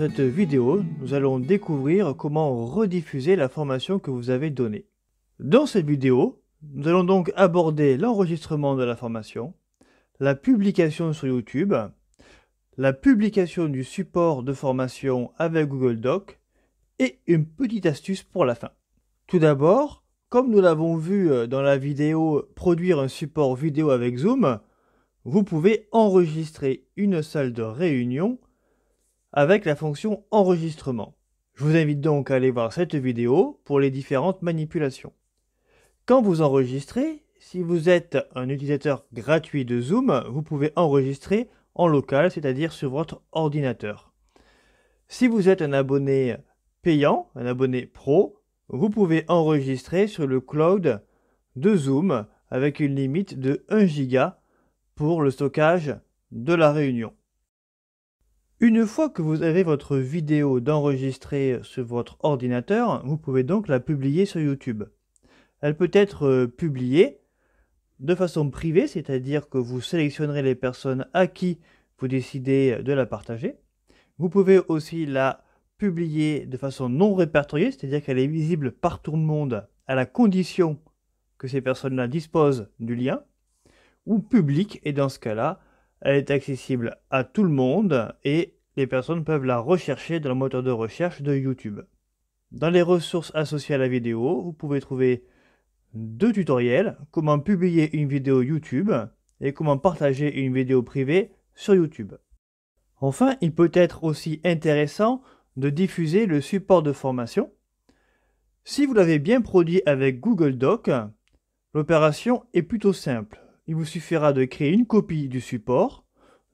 cette vidéo, nous allons découvrir comment rediffuser la formation que vous avez donnée. Dans cette vidéo, nous allons donc aborder l'enregistrement de la formation, la publication sur YouTube, la publication du support de formation avec Google Doc et une petite astuce pour la fin. Tout d'abord, comme nous l'avons vu euh, dans la vidéo Produire un support vidéo avec Zoom, vous pouvez enregistrer une salle de réunion avec la fonction enregistrement. Je vous invite donc à aller voir cette vidéo pour les différentes manipulations. Quand vous enregistrez, si vous êtes un utilisateur gratuit de Zoom, vous pouvez enregistrer en local, c'est-à-dire sur votre ordinateur. Si vous êtes un abonné payant, un abonné pro, vous pouvez enregistrer sur le cloud de Zoom avec une limite de 1 giga pour le stockage de la réunion. Une fois que vous avez votre vidéo d'enregistrer sur votre ordinateur, vous pouvez donc la publier sur YouTube. Elle peut être euh, publiée de façon privée, c'est-à-dire que vous sélectionnerez les personnes à qui vous décidez de la partager. Vous pouvez aussi la publier de façon non répertoriée, c'est-à-dire qu'elle est visible partout tout le monde à la condition que ces personnes-là disposent du lien, ou publique, et dans ce cas-là, elle est accessible à tout le monde et les personnes peuvent la rechercher dans le moteur de recherche de YouTube. Dans les ressources associées à la vidéo, vous pouvez trouver deux tutoriels, comment publier une vidéo YouTube et comment partager une vidéo privée sur YouTube. Enfin, il peut être aussi intéressant de diffuser le support de formation. Si vous l'avez bien produit avec Google Docs, l'opération est plutôt simple il vous suffira de créer une copie du support,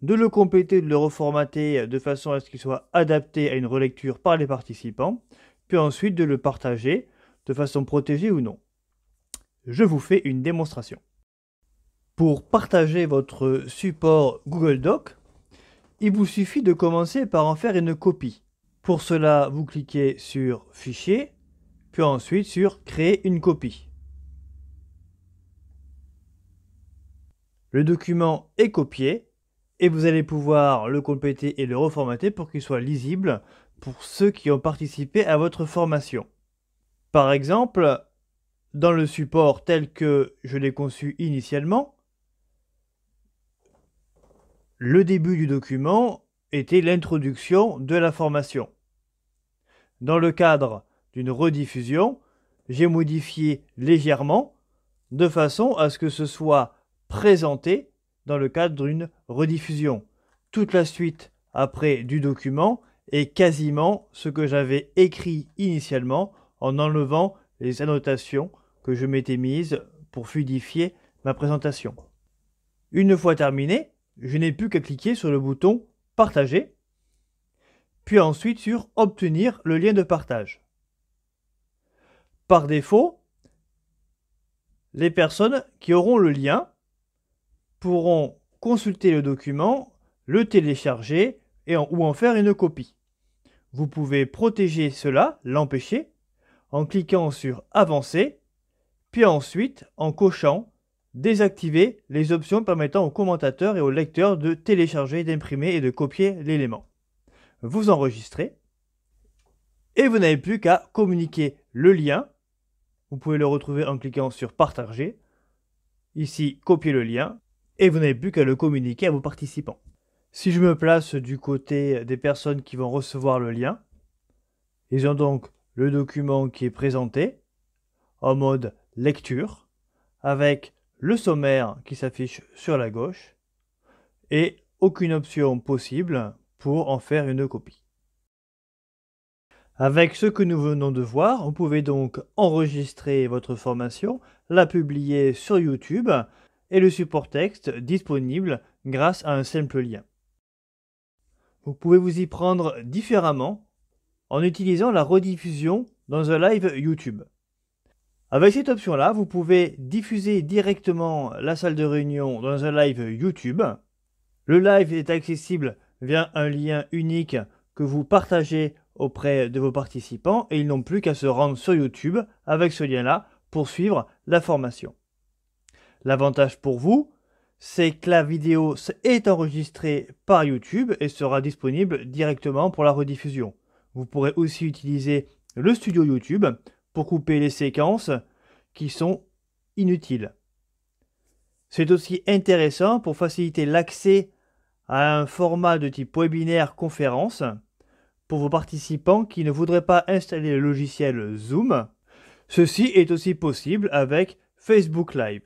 de le compléter, de le reformater de façon à ce qu'il soit adapté à une relecture par les participants, puis ensuite de le partager de façon protégée ou non. Je vous fais une démonstration. Pour partager votre support Google Doc, il vous suffit de commencer par en faire une copie. Pour cela, vous cliquez sur Fichier, puis ensuite sur Créer une copie. Le document est copié et vous allez pouvoir le compléter et le reformater pour qu'il soit lisible pour ceux qui ont participé à votre formation. Par exemple, dans le support tel que je l'ai conçu initialement, le début du document était l'introduction de la formation. Dans le cadre d'une rediffusion, j'ai modifié légèrement de façon à ce que ce soit présenté dans le cadre d'une rediffusion. Toute la suite après du document est quasiment ce que j'avais écrit initialement en enlevant les annotations que je m'étais mises pour fluidifier ma présentation. Une fois terminé, je n'ai plus qu'à cliquer sur le bouton Partager, puis ensuite sur Obtenir le lien de partage. Par défaut, les personnes qui auront le lien pourront consulter le document, le télécharger et ou en faire une copie. Vous pouvez protéger cela, l'empêcher, en cliquant sur Avancer, puis ensuite en cochant Désactiver les options permettant aux commentateurs et au lecteurs de télécharger, d'imprimer et de copier l'élément. Vous enregistrez et vous n'avez plus qu'à communiquer le lien. Vous pouvez le retrouver en cliquant sur Partager. Ici, copier le lien et vous n'avez plus qu'à le communiquer à vos participants. Si je me place du côté des personnes qui vont recevoir le lien, ils ont donc le document qui est présenté en mode lecture avec le sommaire qui s'affiche sur la gauche et aucune option possible pour en faire une copie. Avec ce que nous venons de voir, vous pouvez donc enregistrer votre formation, la publier sur YouTube, et le support texte disponible grâce à un simple lien. Vous pouvez vous y prendre différemment en utilisant la rediffusion dans un live YouTube. Avec cette option-là, vous pouvez diffuser directement la salle de réunion dans un live YouTube. Le live est accessible via un lien unique que vous partagez auprès de vos participants et ils n'ont plus qu'à se rendre sur YouTube avec ce lien-là pour suivre la formation. L'avantage pour vous, c'est que la vidéo est enregistrée par YouTube et sera disponible directement pour la rediffusion. Vous pourrez aussi utiliser le studio YouTube pour couper les séquences qui sont inutiles. C'est aussi intéressant pour faciliter l'accès à un format de type webinaire conférence pour vos participants qui ne voudraient pas installer le logiciel Zoom. Ceci est aussi possible avec Facebook Live.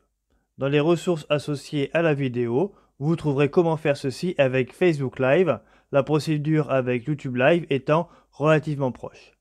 Dans les ressources associées à la vidéo, vous trouverez comment faire ceci avec Facebook Live, la procédure avec YouTube Live étant relativement proche.